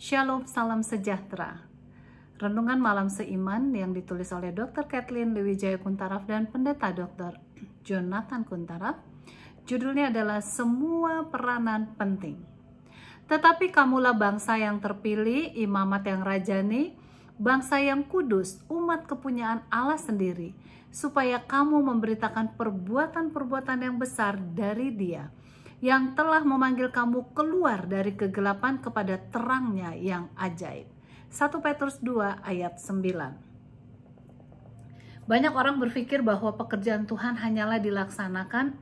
Shalom, salam sejahtera. Renungan malam seiman yang ditulis oleh Dr. Kathleen Lewijaya Kuntaraf dan Pendeta Dr. Jonathan Kuntaraf. Judulnya adalah Semua Peranan Penting. Tetapi kamulah bangsa yang terpilih, imamat yang rajani, bangsa yang kudus, umat kepunyaan Allah sendiri, supaya kamu memberitakan perbuatan-perbuatan yang besar dari Dia yang telah memanggil kamu keluar dari kegelapan kepada terangnya yang ajaib. 1 Petrus 2 ayat 9 Banyak orang berpikir bahwa pekerjaan Tuhan hanyalah dilaksanakan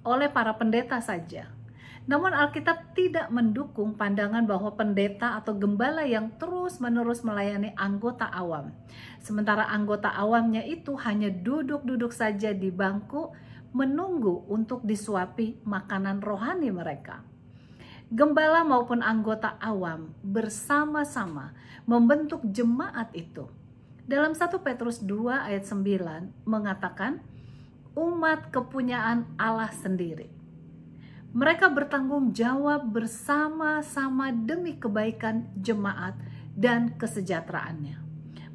oleh para pendeta saja. Namun Alkitab tidak mendukung pandangan bahwa pendeta atau gembala yang terus-menerus melayani anggota awam. Sementara anggota awamnya itu hanya duduk-duduk saja di bangku menunggu untuk disuapi makanan rohani mereka. Gembala maupun anggota awam bersama-sama membentuk jemaat itu. Dalam 1 Petrus 2 ayat 9 mengatakan, umat kepunyaan Allah sendiri. Mereka bertanggung jawab bersama-sama demi kebaikan jemaat dan kesejahteraannya.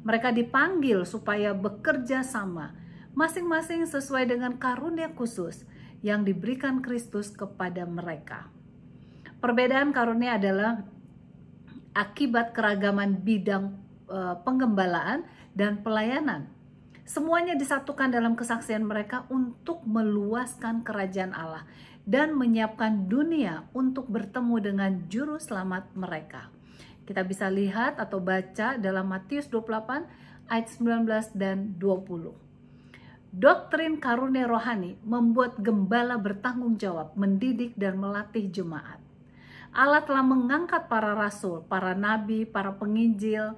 Mereka dipanggil supaya bekerja sama masing-masing sesuai dengan karunia khusus yang diberikan Kristus kepada mereka. Perbedaan karunia adalah akibat keragaman bidang e, penggembalaan dan pelayanan. Semuanya disatukan dalam kesaksian mereka untuk meluaskan kerajaan Allah dan menyiapkan dunia untuk bertemu dengan juru selamat mereka. Kita bisa lihat atau baca dalam Matius 28 ayat 19 dan 20. Doktrin karunia rohani membuat gembala bertanggung jawab mendidik dan melatih jemaat. Allah telah mengangkat para rasul, para nabi, para penginjil,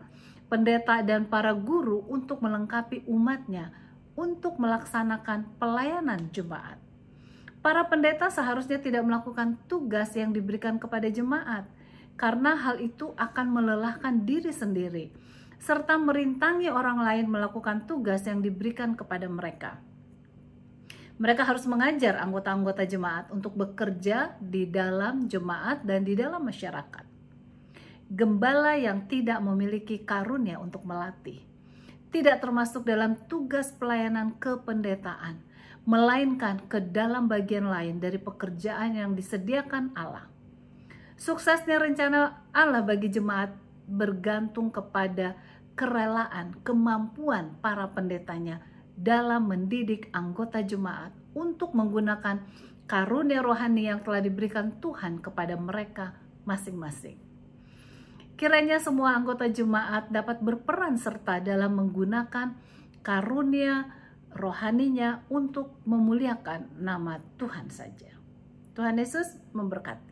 pendeta, dan para guru untuk melengkapi umatnya untuk melaksanakan pelayanan jemaat. Para pendeta seharusnya tidak melakukan tugas yang diberikan kepada jemaat, karena hal itu akan melelahkan diri sendiri serta merintangi orang lain melakukan tugas yang diberikan kepada mereka. Mereka harus mengajar anggota-anggota jemaat untuk bekerja di dalam jemaat dan di dalam masyarakat. Gembala yang tidak memiliki karunia untuk melatih tidak termasuk dalam tugas pelayanan kependetaan, melainkan ke dalam bagian lain dari pekerjaan yang disediakan Allah. Suksesnya rencana Allah bagi jemaat bergantung kepada kerelaan, kemampuan para pendetanya dalam mendidik anggota jemaat untuk menggunakan karunia rohani yang telah diberikan Tuhan kepada mereka masing-masing. Kiranya semua anggota jemaat dapat berperan serta dalam menggunakan karunia rohaninya untuk memuliakan nama Tuhan saja. Tuhan Yesus memberkati.